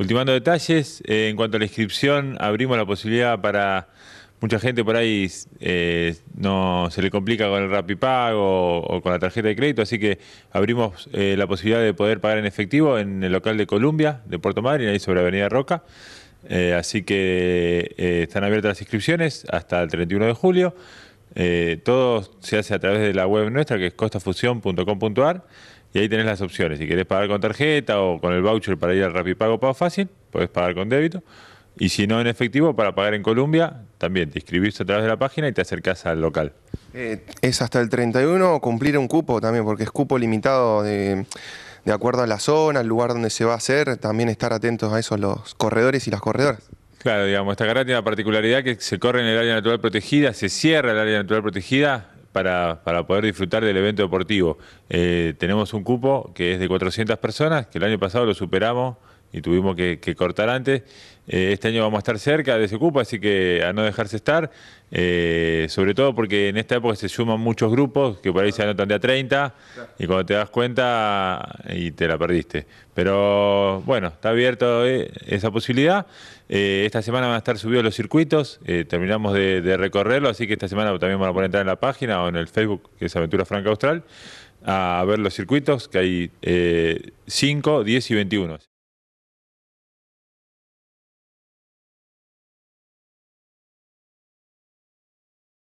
Ultimando detalles, eh, en cuanto a la inscripción, abrimos la posibilidad para mucha gente por ahí eh, no se le complica con el Rappi o, con la tarjeta de crédito, así que abrimos eh, la posibilidad de poder pagar en efectivo en el local de Columbia, de Puerto Madryn, ahí sobre Avenida Roca. así que están abiertas las inscripciones hasta el 31 de julio. Eh, todo se hace a través de la web nuestra, que es costafusión.com.ar, y ahí tenés las opciones. Si querés pagar con tarjeta o con el voucher para ir al Rapipago Pago Fácil, podés pagar con débito. Y si no en efectivo, para pagar en Colombia, también te inscribís a través de la página y te acercás al local. Eh, ¿Es hasta el 31 o cumplir un cupo también? Porque es cupo limitado de, de acuerdo a la zona, al lugar donde se va a hacer. También estar atentos a eso los corredores y las corredoras. Claro, digamos, esta tiene la particularidad que se corre en el área natural protegida, se cierra el área natural protegida para, para poder disfrutar del evento deportivo. Eh, tenemos un cupo que es de 400 personas, que el año pasado lo superamos y tuvimos que, cortar antes. Eh, este año vamos a estar cerca de ese cupo, así que a no dejarse estar, eh, sobre todo porque en esta época se suman muchos grupos que por ahí se anotan de a 30 y cuando te das cuenta y te la perdiste. Pero bueno, está abierto eh, esa posibilidad. esta semana van a estar subidos los circuitos, terminamos de, de, recorrerlo, así que esta semana también van a poner en la página o en el Facebook, que es Aventura Franca Austral, a ver los circuitos, que hay 5, 10 y 21.